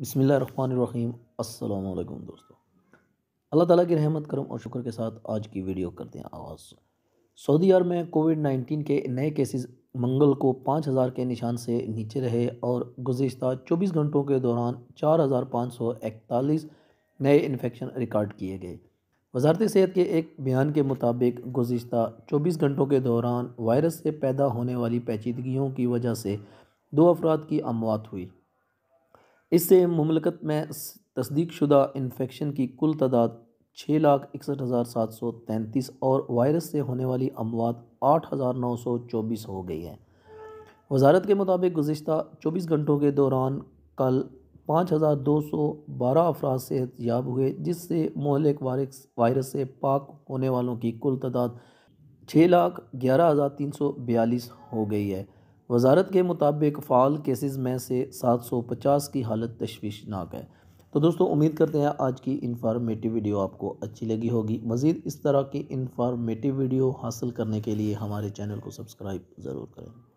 बसमिल अल्लाम दोस्तों अल्लाह ताला की रहमत करम और शुक्र के साथ आज की वीडियो करते हैं आवाज़ सऊदी अरब में कोविड 19 के नए केसेस मंगल को 5000 के निशान से नीचे रहे और गुज्त 24 घंटों के दौरान 4541 नए इन्फेक्शन रिकॉर्ड किए गए वजारत सेहत के एक बयान के मुताबिक गुज्त 24 घंटों के दौरान वायरस से पैदा होने वाली पेचीदगियों की वजह से दो अफराद की अमवात हुई इससे ममलकत में तस्दीक शुदा इन्फेक्शन की कुल तादाद छः लाख इकसठ हज़ार सात सौ तैंतीस और वायरस से होने वाली अमवात आठ हज़ार नौ सौ चौबीस हो गई है वजारत के मुताबिक गुज्त चौबीस घंटों के दौरान कल पाँच हज़ार दो सौ बारह अफराज सेहत याब हुए जिससे मोहलिक वायरस से पाक होने वालों की कुल तादाद छः लाख ग्यारह हज़ार तीन सौ बयालीस हो गई है वजारत के मुताबिक फ़ाल केसेस में से 750 की हालत तशवीशनाक है तो दोस्तों उम्मीद करते हैं आज की इन्फॉर्मेटिव वीडियो आपको अच्छी लगी होगी मज़ीद इस तरह की इन्फॉर्मेटिव वीडियो हासिल करने के लिए हमारे चैनल को सब्सक्राइब ज़रूर करें